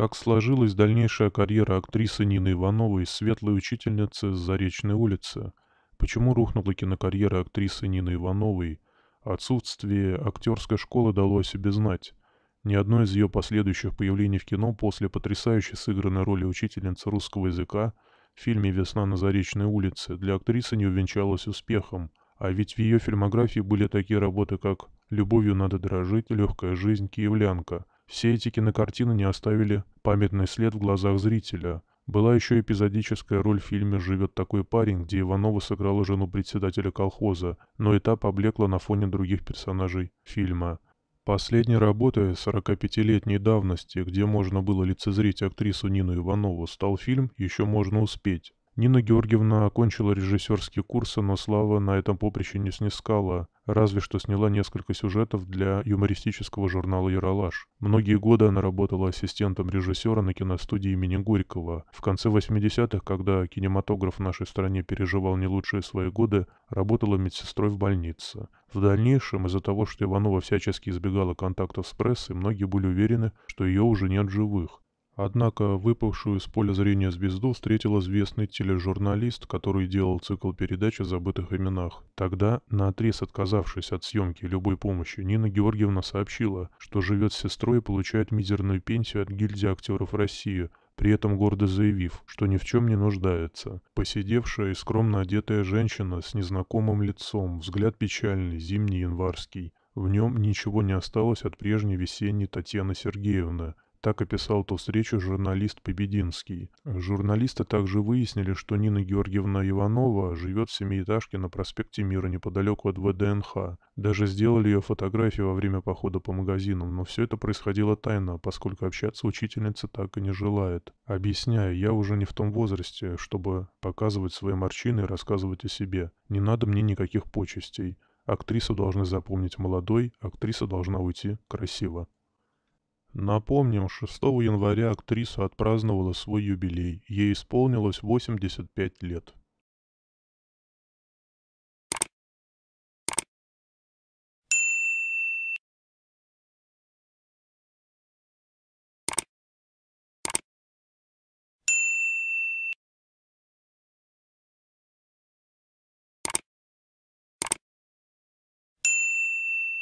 Как сложилась дальнейшая карьера актрисы Нины Ивановой, светлой учительницы с Заречной улицы? Почему рухнула кинокарьера актрисы Нины Ивановой? Отсутствие актерской школы дало о себе знать. Ни одно из ее последующих появлений в кино после потрясающе сыгранной роли учительницы русского языка в фильме «Весна на Заречной улице» для актрисы не увенчалось успехом, а ведь в ее фильмографии были такие работы, как «Любовью надо дрожить», «Легкая жизнь», «Киевлянка», все эти кинокартины не оставили памятный след в глазах зрителя. Была еще эпизодическая роль в фильме «Живет такой парень», где Иванова сыграла жену председателя колхоза, но и та поблекла на фоне других персонажей фильма. Последней работой 45-летней давности, где можно было лицезреть актрису Нину Иванову, стал фильм «Еще можно успеть». Нина Георгиевна окончила режиссерские курсы, но слава на этом поприще не снискала разве что сняла несколько сюжетов для юмористического журнала «Яралаш». Многие годы она работала ассистентом режиссера на киностудии имени Горького. В конце 80-х, когда кинематограф в нашей стране переживал не лучшие свои годы, работала медсестрой в больнице. В дальнейшем, из-за того, что Иванова всячески избегала контактов с прессой, многие были уверены, что ее уже нет живых. Однако выпавшую из поля зрения звезду встретил известный тележурналист, который делал цикл передач о забытых именах. Тогда, на наотрез отказавшись от съемки и любой помощи, Нина Георгиевна сообщила, что живет с сестрой и получает мизерную пенсию от гильдии актеров России, при этом гордо заявив, что ни в чем не нуждается. Посидевшая и скромно одетая женщина с незнакомым лицом, взгляд печальный, зимний январский. В нем ничего не осталось от прежней весенней Татьяны Сергеевны – так описал ту встречу журналист Побединский. Журналисты также выяснили, что Нина Георгиевна Иванова живет в семиэтажке на проспекте Мира неподалеку от ВДНХ. Даже сделали ее фотографии во время похода по магазинам, но все это происходило тайно, поскольку общаться учительница так и не желает. Объясняю, я уже не в том возрасте, чтобы показывать свои морщины и рассказывать о себе. Не надо мне никаких почестей. Актрису должны запомнить молодой, актриса должна уйти красиво. Напомним, 6 января актриса отпраздновала свой юбилей. Ей исполнилось 85 лет.